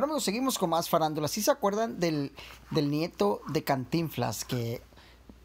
Bueno nos seguimos con más farándulas. Si se acuerdan del, nieto de Cantinflas que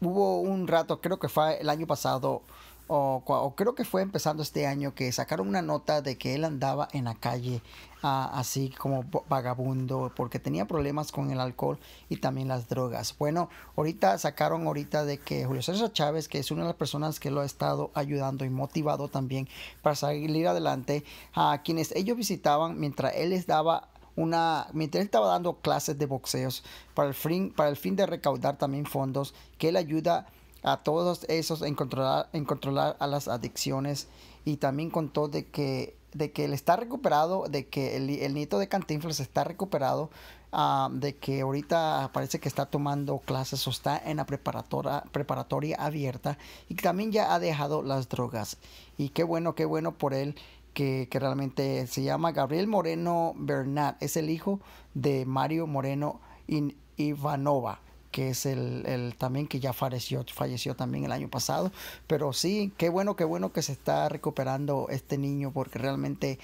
hubo un rato, creo que fue el año pasado, o, creo que fue empezando este año, que sacaron una nota de que él andaba en la calle así como vagabundo porque tenía problemas con el alcohol y también las drogas. Bueno, ahorita sacaron ahorita de que Julio César Chávez, que es una de las personas que lo ha estado ayudando y motivado también para salir adelante, a quienes ellos visitaban mientras él les daba una, mientras estaba dando clases de boxeos para el fin, para el fin de recaudar también fondos que él ayuda a todos esos en controlar, a las adicciones y también contó de que de que él está recuperado, de que el, nieto de Cantinflas está recuperado, ah, de que ahorita parece que está tomando clases o está en la preparatoria, preparatoria abierta y también ya ha dejado las drogas. Y qué bueno, qué bueno por él que, realmente se llama Gabriel Moreno Bernat. Es el hijo de Mario Moreno Ivanova, que es el, el, también que ya falleció, falleció también el año pasado. Pero sí, qué bueno, qué bueno que se está recuperando este niño porque realmente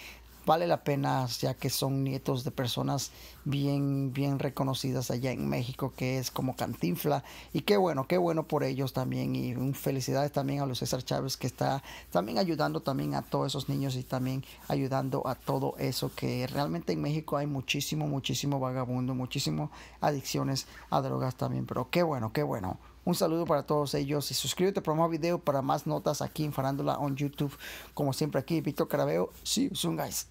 vale la pena ya que son nietos de personas bien bien reconocidas allá en México que es como Cantinfla y qué bueno qué bueno por ellos también y felicidades también a los César Chávez que está también ayudando también a todos esos niños y también ayudando a todo eso que realmente en México hay muchísimo muchísimo vagabundo muchísimo adicciones a drogas también pero qué bueno qué bueno un saludo para todos ellos y suscríbete más Video para más notas aquí en Farándula on YouTube. Como siempre aquí, Víctor Carabeo. See you guys.